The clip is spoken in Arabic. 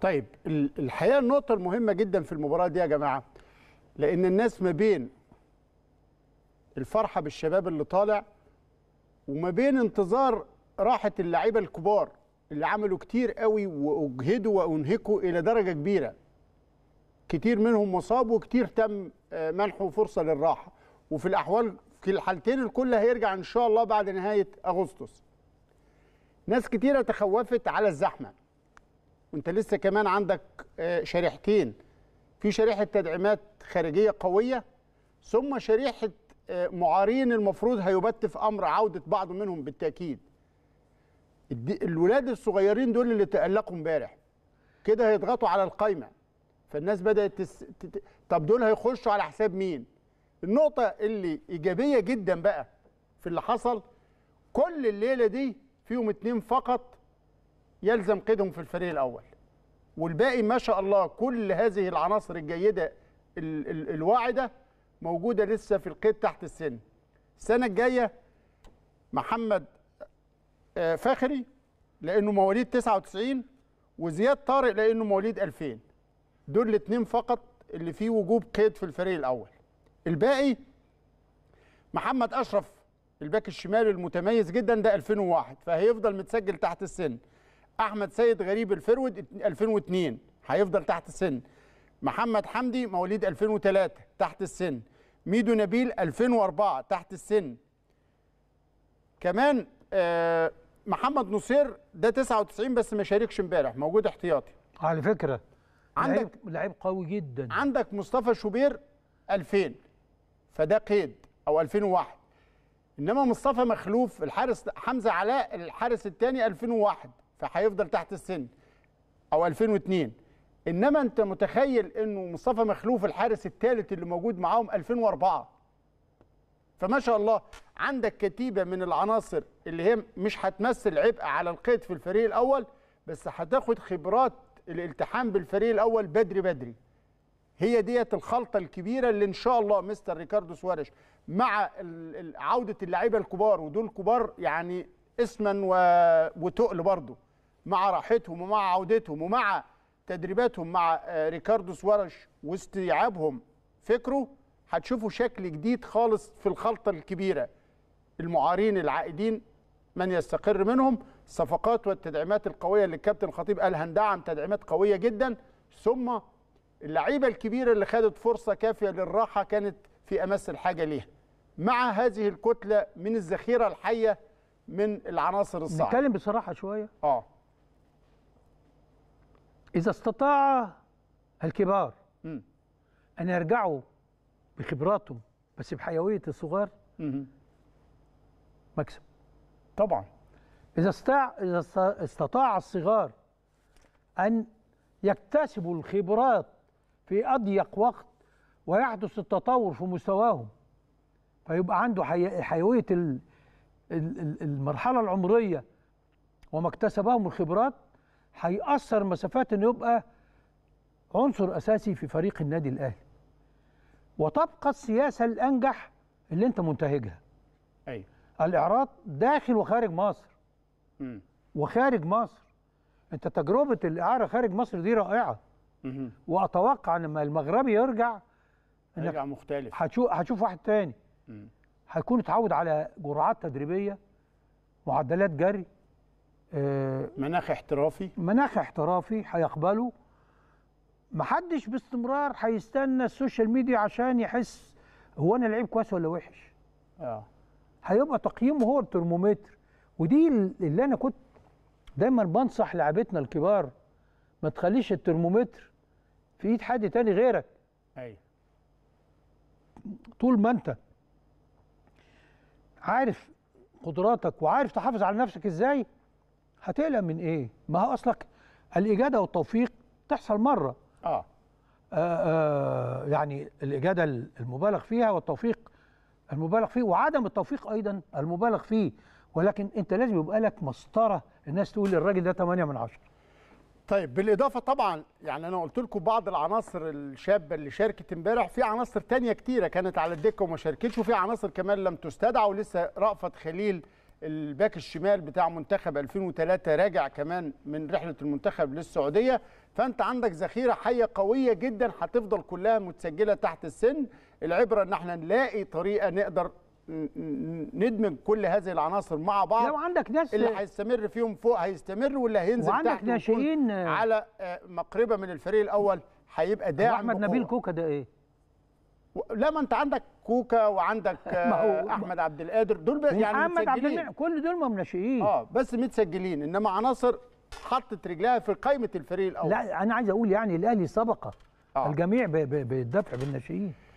طيب الحقيقه النقطه المهمه جدا في المباراه دي يا جماعه لان الناس ما بين الفرحه بالشباب اللي طالع وما بين انتظار راحه اللعيبه الكبار اللي عملوا كتير قوي واجهدوا وانهكوا الى درجه كبيره كتير منهم مصاب وكتير تم آه، منحه فرصه للراحه وفي الاحوال في الحالتين الكل هيرجع ان شاء الله بعد نهايه اغسطس ناس كتيره تخوفت على الزحمه وانت لسه كمان عندك آه، شريحتين في شريحه تدعيمات خارجيه قويه ثم شريحه آه، معارين المفروض هيبت في امر عوده بعض منهم بالتاكيد الولاد الصغيرين دول اللي تألقوا امبارح كده هيضغطوا على القايمه فالناس بدات تس... طب دول هيخشوا على حساب مين النقطه اللي ايجابيه جدا بقى في اللي حصل كل الليله دي فيهم اتنين فقط يلزم قيدهم في الفريق الاول والباقي ما شاء الله كل هذه العناصر الجيده ال ال الواعده موجوده لسه في القيد تحت السن السنه الجايه محمد آه، فخري لانه مواليد 99 وزياد طارق لانه مواليد 2000 دول الاثنين فقط اللي فيه وجوب قيد في الفريق الاول الباقي محمد اشرف الباك الشمالي المتميز جدا ده 2001 فهيفضل متسجل تحت السن احمد سيد غريب الفرود 2002 هيفضل تحت السن محمد حمدي مواليد 2003 تحت السن ميدو نبيل 2004 تحت السن كمان آه، محمد نصير ده 99 بس ما شاركش امبارح موجود احتياطي على فكره عندك لعيب قوي جدا عندك مصطفى شوبير 2000 فده قيد او 2001 انما مصطفى مخلوف الحارس حمزه علاء الحارس الثاني 2001 فهيفضل تحت السن او 2002 انما انت متخيل انه مصطفى مخلوف الحارس الثالث اللي موجود معاهم 2004 فما شاء الله عندك كتيبه من العناصر اللي هي مش هتمثل عبء على القيد في الفريق الاول بس هتاخد خبرات الالتحام بالفريق الاول بدري بدري هي ديت الخلطه الكبيره اللي ان شاء الله مستر ريكاردو سواريش مع عوده اللعيبه الكبار ودول كبار يعني اسما وتقل برضه مع راحتهم ومع عودتهم ومع تدريباتهم مع آه، ريكاردو سوارش واستيعابهم فكره هتشوفوا شكل جديد خالص في الخلطة الكبيرة المعارين العائدين من يستقر منهم الصفقات والتدعيمات القوية اللي الكابتن خطيب قال هندعم تدعيمات قوية جدا ثم اللعيبة الكبيرة اللي خدت فرصة كافية للراحة كانت في أمس الحاجة ليها مع هذه الكتلة من الذخيرة الحية من العناصر الصعبة نتكلم بصراحة شوية اه إذا استطاع الكبار أن يرجعوا بخبراتهم بس بحيوية الصغار مكسب طبعا إذا استطاع, إذا استطاع الصغار أن يكتسبوا الخبرات في أضيق وقت ويحدث التطور في مستواهم فيبقى عنده حيوية المرحلة العمرية وما اكتسبهم الخبرات هيأثر مسافات انه يبقى عنصر اساسي في فريق النادي الاهلي وتبقى السياسه الانجح اللي انت منتهجها ايوه الاعراض داخل وخارج مصر م. وخارج مصر انت تجربه الاعاره خارج مصر دي رائعه م. واتوقع ان لما المغربي يرجع يرجع مختلف هتشوف هتشوف واحد تاني هيكون اتعود على جرعات تدريبيه معدلات جري آه، مناخ احترافي مناخ احترافي هيقبله محدش باستمرار هيستنى السوشيال ميديا عشان يحس هو انا لعيب كويس ولا وحش اه هيبقى تقييمه هو الترمومتر ودي اللي انا كنت دايما بنصح لعبتنا الكبار ما تخليش الترمومتر في ايد حد تاني غيرك ايوه طول ما انت عارف قدراتك وعارف تحافظ على نفسك ازاي هتقلق من ايه؟ ما هو اصلك الاجاده والتوفيق تحصل مره اه, آه, آه يعني الاجاده المبالغ فيها والتوفيق المبالغ فيه وعدم التوفيق ايضا المبالغ فيه ولكن انت لازم يبقى لك مسطره الناس تقول الراجل ده 8 من 10 طيب بالاضافه طبعا يعني انا قلت لكم بعض العناصر الشابه اللي شاركت امبارح في عناصر تانية كتيره كانت على الدكه وما شاركتش وفي عناصر كمان لم تستدعى ولسه رأفت خليل الباك الشمال بتاع منتخب 2003 راجع كمان من رحله المنتخب للسعوديه فانت عندك ذخيره حيه قويه جدا هتفضل كلها متسجله تحت السن العبره ان احنا نلاقي طريقه نقدر ندمج كل هذه العناصر مع بعض لو عندك ناس اللي هيستمر فيهم فوق هيستمر واللي هينزل وعندك ناشئين آه، على آه، مقربه من الفريق الاول هيبقى داعم احمد نبيل كوكا ده ايه لا ما انت عندك كوكا وعندك آه، احمد عبد القادر دول يعني محمد عبد كل دول ما ناشئين اه بس متسجلين انما عناصر حطت رجلها في قائمه الفريق الاول لا انا عايز اقول يعني الاهلي سبق آه. الجميع بالدفع بالناشئين